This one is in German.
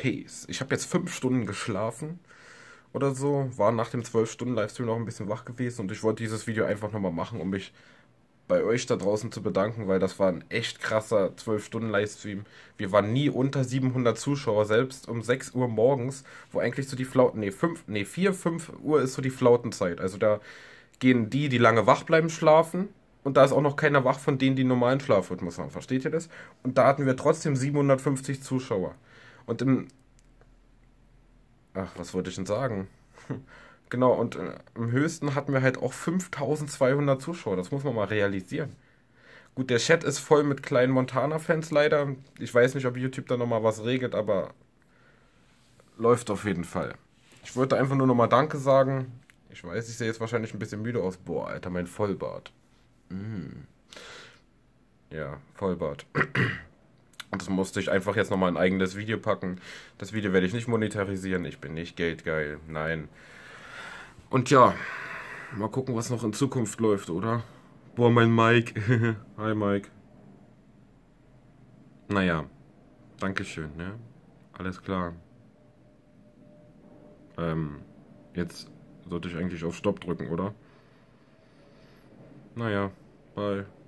Pace. Ich habe jetzt fünf Stunden geschlafen oder so, war nach dem 12-Stunden-Livestream noch ein bisschen wach gewesen und ich wollte dieses Video einfach nochmal machen, um mich bei euch da draußen zu bedanken, weil das war ein echt krasser 12-Stunden-Livestream. Wir waren nie unter 700 Zuschauer, selbst um 6 Uhr morgens, wo eigentlich so die Flauten, nee, 5, nee, 4, 5 Uhr ist so die Flautenzeit. Also da gehen die, die lange wach bleiben, schlafen und da ist auch noch keiner wach von denen, die normalen Schlafrhythmus haben. Versteht ihr das? Und da hatten wir trotzdem 750 Zuschauer. Und im. Ach, was wollte ich denn sagen? genau, und äh, im höchsten hatten wir halt auch 5200 Zuschauer. Das muss man mal realisieren. Gut, der Chat ist voll mit kleinen Montana-Fans leider. Ich weiß nicht, ob YouTube da nochmal was regelt, aber läuft auf jeden Fall. Ich wollte einfach nur nochmal Danke sagen. Ich weiß, ich sehe jetzt wahrscheinlich ein bisschen müde aus. Boah, Alter, mein Vollbart. Mm. Ja, Vollbart. Und Das musste ich einfach jetzt nochmal ein eigenes Video packen. Das Video werde ich nicht monetarisieren. Ich bin nicht geldgeil. Nein. Und ja, mal gucken, was noch in Zukunft läuft, oder? Boah, mein Mike. Hi, Mike. Naja, Dankeschön, ne? Alles klar. Ähm, jetzt sollte ich eigentlich auf Stopp drücken, oder? Naja, bye.